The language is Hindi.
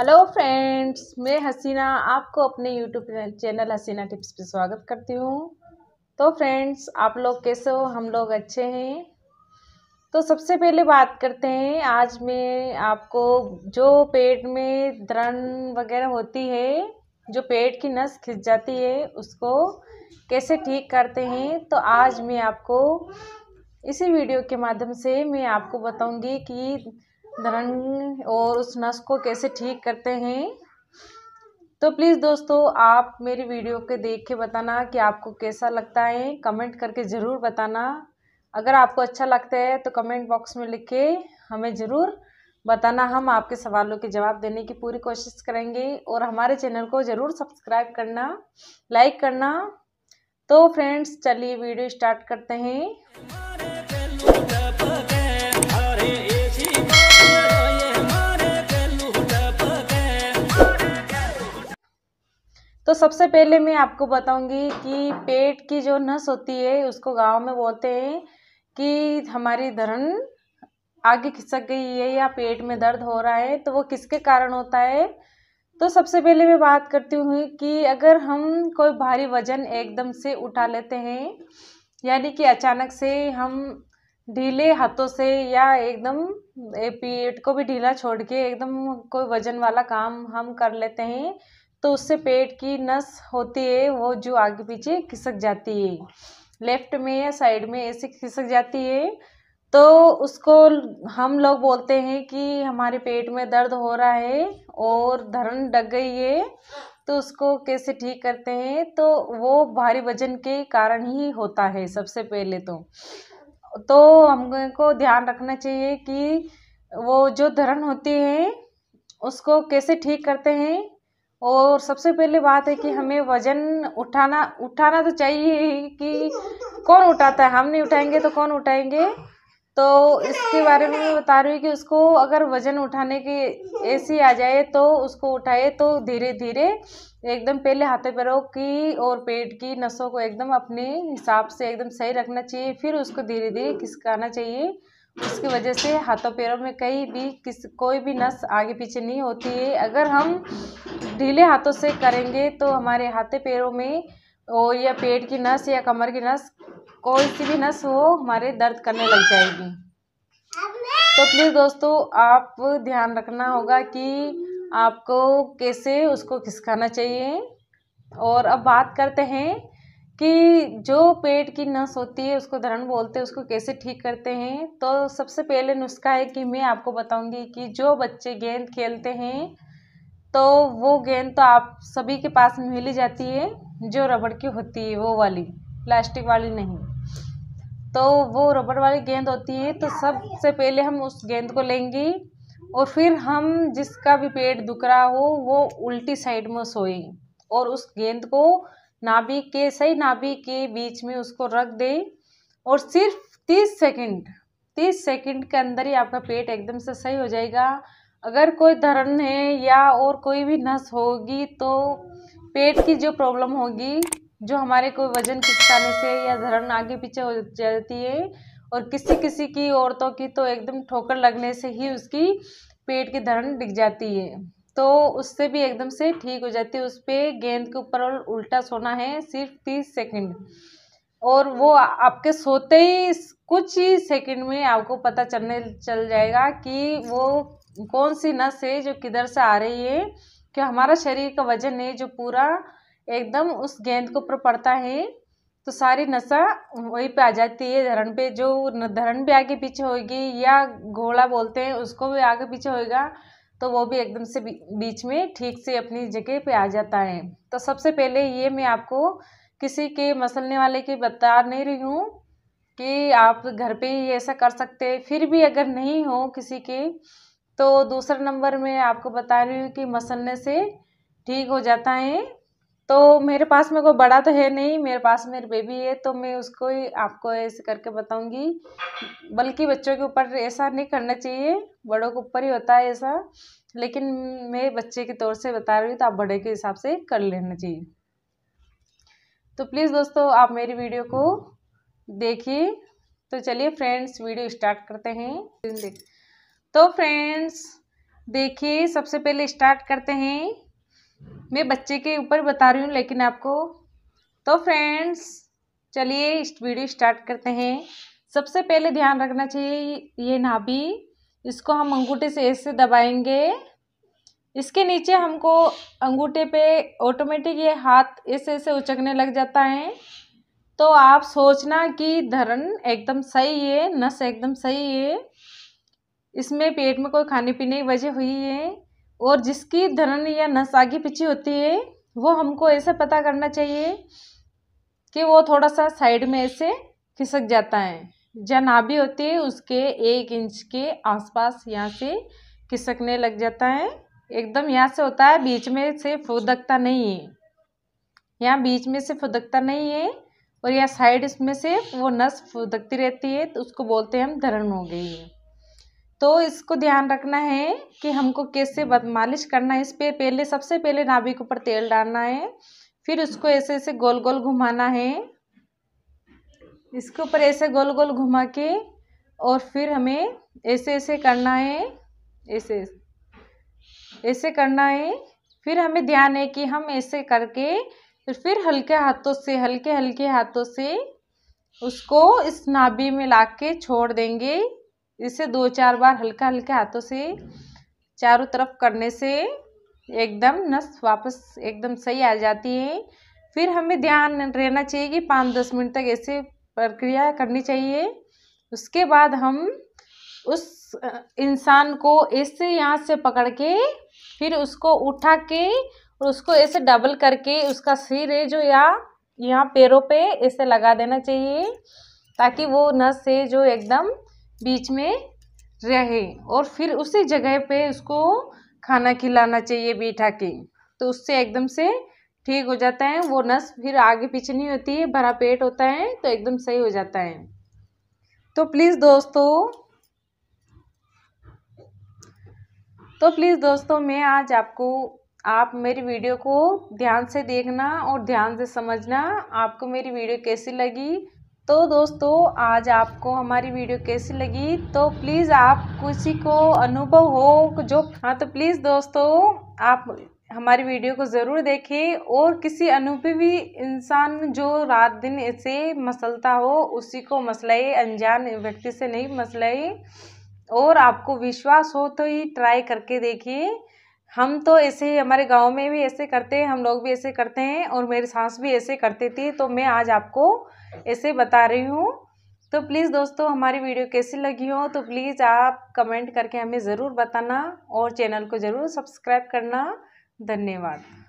हेलो फ्रेंड्स मैं हसीना आपको अपने यूट्यूब चैनल हसीना टिप्स पर स्वागत करती हूँ तो फ्रेंड्स आप लोग कैसे हो हम लोग अच्छे हैं तो सबसे पहले बात करते हैं आज मैं आपको जो पेट में दरन वगैरह होती है जो पेट की नस खिंच जाती है उसको कैसे ठीक करते हैं तो आज मैं आपको इसी वीडियो के माध्यम से मैं आपको बताऊंगी कि धरण और उस नस को कैसे ठीक करते हैं तो प्लीज़ दोस्तों आप मेरी वीडियो के देख के बताना कि आपको कैसा लगता है कमेंट करके ज़रूर बताना अगर आपको अच्छा लगता है तो कमेंट बॉक्स में लिख के हमें ज़रूर बताना हम आपके सवालों के जवाब देने की पूरी कोशिश करेंगे और हमारे चैनल को ज़रूर सब्सक्राइब करना लाइक करना तो फ्रेंड्स चलिए वीडियो स्टार्ट करते हैं तो सबसे पहले मैं आपको बताऊंगी कि पेट की जो नस होती है उसको गांव में बोलते हैं कि हमारी धरन आगे खिसक गई है या पेट में दर्द हो रहा है तो वो किसके कारण होता है तो सबसे पहले मैं बात करती हूँ कि अगर हम कोई भारी वजन एकदम से उठा लेते हैं यानी कि अचानक से हम ढीले हाथों से या एकदम पेट को भी ढीला छोड़ के एकदम कोई वजन वाला काम हम कर लेते हैं तो उससे पेट की नस होती है वो जो आगे पीछे खिसक जाती है लेफ्ट में या साइड में ऐसे खिसक जाती है तो उसको हम लोग बोलते हैं कि हमारे पेट में दर्द हो रहा है और धरन डग गई है तो उसको कैसे ठीक करते हैं तो वो भारी वजन के कारण ही होता है सबसे पहले तो तो हम को ध्यान रखना चाहिए कि वो जो धरन होती है उसको कैसे ठीक करते हैं और सबसे पहले बात है कि हमें वजन उठाना उठाना तो चाहिए कि कौन उठाता है हम नहीं उठाएंगे तो कौन उठाएंगे तो इसके बारे में मैं बता रही हूँ कि उसको अगर वज़न उठाने की ऐसी आ जाए तो उसको उठाए तो धीरे धीरे एकदम पहले हाथे पैरों की और पेट की नसों को एकदम अपने हिसाब से एकदम सही रखना चाहिए फिर उसको धीरे धीरे खिसकाना चाहिए उसकी वजह से हाथों पैरों में कहीं भी किस कोई भी नस आगे पीछे नहीं होती है अगर हम ढीले हाथों से करेंगे तो हमारे हाथे पैरों में और या पेट की नस या कमर की नस कोई सी भी नस हो हमारे दर्द करने लग जाएगी तो प्लीज़ दोस्तों आप ध्यान रखना होगा कि आपको कैसे उसको खिसकाना चाहिए और अब बात करते हैं कि जो पेट की नस होती है उसको धरण बोलते हैं उसको कैसे ठीक करते हैं तो सबसे पहले नुस्खा है कि मैं आपको बताऊंगी कि जो बच्चे गेंद खेलते हैं तो वो गेंद तो आप सभी के पास मिली जाती है जो रबड़ की होती है वो वाली प्लास्टिक वाली नहीं तो वो रबड़ वाली गेंद होती है तो सबसे पहले हम उस गेंद को लेंगे और फिर हम जिसका भी पेट दुख रहा हो वो उल्टी साइड में सोए और उस गेंद को नाभि के सही नाभि के बीच में उसको रख दे और सिर्फ तीस सेकंड तीस सेकंड के अंदर ही आपका पेट एकदम से सही हो जाएगा अगर कोई धरन है या और कोई भी नस होगी तो पेट की जो प्रॉब्लम होगी जो हमारे कोई वजन खिसकाने से या धरण आगे पीछे हो जाती है और किसी किसी की औरतों की तो एकदम ठोकर लगने से ही उसकी पेट की धरण डिग जाती है तो उससे भी एकदम से ठीक हो जाती है उस पर गेंद के ऊपर और उल्टा सोना है सिर्फ तीस सेकंड और वो आपके सोते ही कुछ ही सेकंड में आपको पता चलने चल जाएगा कि वो कौन सी नस है जो किधर से आ रही है कि हमारा शरीर का वजन है जो पूरा एकदम उस गेंद के ऊपर पड़ता है तो सारी नशा वहीं पे आ जाती है धरण पे जो धरण भी आगे पीछे होगी या घोड़ा बोलते हैं उसको भी आगे पीछे होएगा तो वो भी एकदम से बीच में ठीक से अपनी जगह पे आ जाता है तो सबसे पहले ये मैं आपको किसी के मसलने वाले की बता नहीं रही हूँ कि आप घर पे ही ऐसा कर सकते हैं फिर भी अगर नहीं हो किसी के तो दूसरा नंबर मैं आपको बता रही हूँ कि मसलने से ठीक हो जाता है तो मेरे पास में कोई बड़ा तो है नहीं मेरे पास मेरी बेबी है तो मैं उसको ही आपको ऐसे करके बताऊंगी बल्कि बच्चों के ऊपर ऐसा नहीं करना चाहिए बड़ों के ऊपर ही होता है ऐसा लेकिन मैं बच्चे के तौर से बता रही हूँ तो आप बड़े के हिसाब से कर लेना चाहिए तो प्लीज़ दोस्तों आप मेरी वीडियो को देखिए तो चलिए फ्रेंड्स वीडियो स्टार्ट करते हैं तो फ्रेंड्स देखिए सबसे पहले स्टार्ट करते हैं मैं बच्चे के ऊपर बता रही हूँ लेकिन आपको तो फ्रेंड्स चलिए इस वीडियो स्टार्ट करते हैं सबसे पहले ध्यान रखना चाहिए ये नाभि इसको हम अंगूठे से ऐसे दबाएंगे इसके नीचे हमको अंगूठे पे ऑटोमेटिक ये हाथ ऐसे ऐसे उचकने लग जाता है तो आप सोचना कि धरन एकदम सही है नस एकदम सही है इसमें पेट में कोई खाने पीने की वजह हुई है और जिसकी धरन या नस आगे पीछे होती है वो हमको ऐसा पता करना चाहिए कि वो थोड़ा सा साइड में ऐसे खिसक जाता है जहाँ नाभि होती है उसके एक इंच के आसपास यहाँ से खिसकने लग जाता है एकदम यहाँ से होता है बीच में से फुदकता नहीं है यहाँ बीच में से फुदकता नहीं है और यहाँ साइड इसमें से वो नस फुदकती रहती है तो उसको बोलते हैं हम धरण हो गई है तो इसको ध्यान रखना है कि हमको कैसे मालिश करना है इस पर पहले सबसे पहले नाभिक ऊपर तेल डालना है फिर उसको ऐसे ऐसे गोल गोल घुमाना है इसके ऊपर ऐसे गोल गोल घुमा के और फिर हमें ऐसे ऐसे करना है ऐसे ऐसे करना है फिर हमें ध्यान है कि हम ऐसे करके फिर हल्के हाथों से हल्के हल्के हाथों से उसको इस नाभि में ला के छोड़ देंगे इसे दो चार बार हल्का हल्का हाथों से चारों तरफ करने से एकदम नस वापस एकदम सही आ जाती है फिर हमें ध्यान रहना चाहिए कि पाँच दस मिनट तक ऐसे प्रक्रिया करनी चाहिए उसके बाद हम उस इंसान को ऐसे यहाँ से पकड़ के फिर उसको उठा के और उसको ऐसे डबल करके उसका सिर है जो या यहाँ पैरों पे ऐसे लगा देना चाहिए ताकि वो नस से जो एकदम बीच में रहे और फिर उसी जगह पे उसको खाना खिलाना चाहिए बैठा के तो उससे एकदम से ठीक हो जाता है वो नस फिर आगे पीछे नहीं होती है भरा पेट होता है तो एकदम सही हो जाता है तो प्लीज़ दोस्तों तो प्लीज़ दोस्तों मैं आज आपको आप मेरी वीडियो को ध्यान से देखना और ध्यान से समझना आपको मेरी वीडियो कैसी लगी तो दोस्तों आज आपको हमारी वीडियो कैसी लगी तो प्लीज़ आप किसी को अनुभव हो जो हाँ तो प्लीज़ दोस्तों आप हमारी वीडियो को ज़रूर देखें और किसी अनुभवी इंसान जो रात दिन ऐसे मसलता हो उसी को मसलाए अनजान व्यक्ति से नहीं मसलाए और आपको विश्वास हो तो ही ट्राई करके देखिए हम तो ऐसे ही हमारे गांव में भी ऐसे करते हैं हम लोग भी ऐसे करते हैं और मेरी सांस भी ऐसे करती थी तो मैं आज आपको ऐसे बता रही हूँ तो प्लीज़ दोस्तों हमारी वीडियो कैसी लगी हो तो प्लीज़ आप कमेंट करके हमें ज़रूर बताना और चैनल को ज़रूर सब्सक्राइब करना धन्यवाद